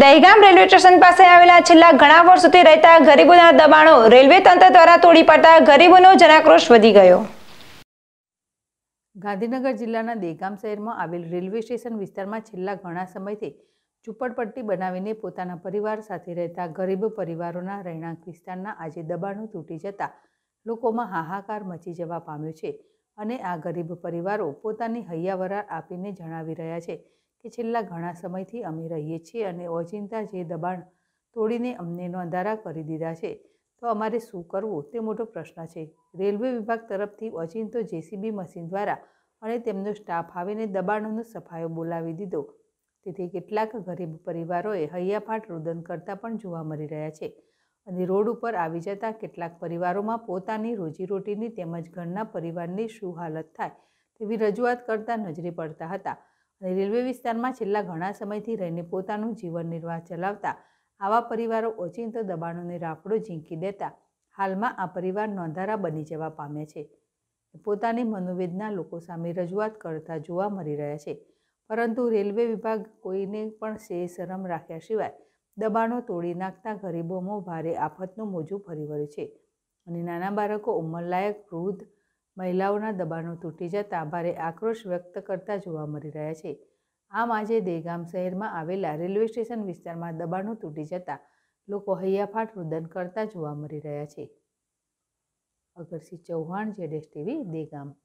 Dehgam railway station પાસે આવેલા છેલ્લા ઘણા વર્ષ સુધી રહેતા ગરીબોના દબાણો રેલવે તંત્ર દ્વારા તોડી પડતા ગરીબોનો જનાક્રોશ વધી ગયો ગાંધીનગર જિલ્લાના દહેગામ શહેરમાં આવેલ રેલવે સ્ટેશન વિસ્તારમાં છેલ્લા ઘણા સમયથી ઝૂંપડપટ્ટી બનાવીને પોતાના પરિવાર સાથે રહેતા ગરીબ પરિવારોના રહેણાંક વિસ્તારના આજે દબાણો તૂટી જતા લોકોમાં હાહાકાર મચી જવા પામ્યો છે અને આ ગરીબ પરિવારો પોતાની હૈયાવરાર આપીને જણાવી રહ્યા છે કે છેલ્લા ઘણા સમયથી અમે રહીએ છીએ અને ઓચિંતા જે દબાણ તોડીને અમને નોંધારા કરી દીધા છે તો અમારે શું કરવું તે મોટો પ્રશ્ન છે રેલવે વિભાગ તરફથી ઓચિંતો જેસીબી મશીન દ્વારા અને તેમનો સ્ટાફ આવીને દબાણોનો સફાયો બોલાવી દીધો તેથી કેટલાક ગરીબ પરિવારોએ હૈયાફાટ રુદન કરતા પણ જોવા મળી રહ્યા છે અને રોડ ઉપર આવી જતા કેટલાક પરિવારોમાં પોતાની રોજીરોટીની તેમજ ઘરના પરિવારની શું હાલત થાય તેવી રજૂઆત કરતા નજરે પડતા હતા અને રેલવે વિસ્તારમાં છેલ્લા ઘણા સમયથી રહીને પોતાનું જીવન નિર્વાહ ચલાવતા આવા પરિવારો ઓચિંતો દબાણોને રાફડો ઝીંકી દેતા હાલમાં આ પરિવાર નોંધારા બની જવા પામ્યા છે પોતાની મનોવેદના લોકો સામે રજૂઆત કરતા જોવા મળી રહ્યા છે પરંતુ રેલવે વિભાગ કોઈને પણ સે શરમ રાખ્યા સિવાય દબાણો તોડી નાખતા ગરીબોમાં ભારે આફતનું મોજું ફરી વળ્યું છે અને નાના બાળકો ઉંમરલાયક વૃદ્ધ મહિલાઓના દબાણો તૂટી જતાં ભારે આક્રોશ વ્યક્ત કરતા જોવા મળી રહ્યા છે આમ આજે દેગામ શહેરમાં આવેલા રેલવે સ્ટેશન વિસ્તારમાં દબાણો તૂટી જતાં લોકો હૈયાફાટ રુદન કરતા જોવા મળી રહ્યા છે અગરસિંહ ચૌહાણ જેડેશ ટીવી દેગામ